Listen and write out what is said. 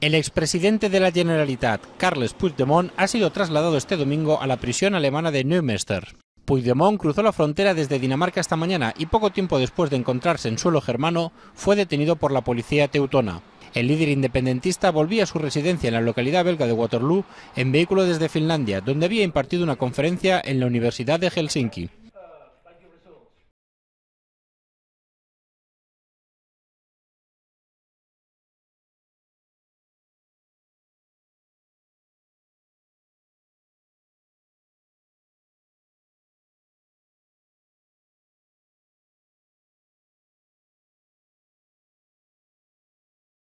El expresidente de la Generalitat, Carles Puigdemont, ha sido trasladado este domingo a la prisión alemana de Neumünster. Puigdemont cruzó la frontera desde Dinamarca esta mañana y poco tiempo después de encontrarse en suelo germano fue detenido por la policía teutona. El líder independentista volvía a su residencia en la localidad belga de Waterloo en vehículo desde Finlandia, donde había impartido una conferencia en la Universidad de Helsinki.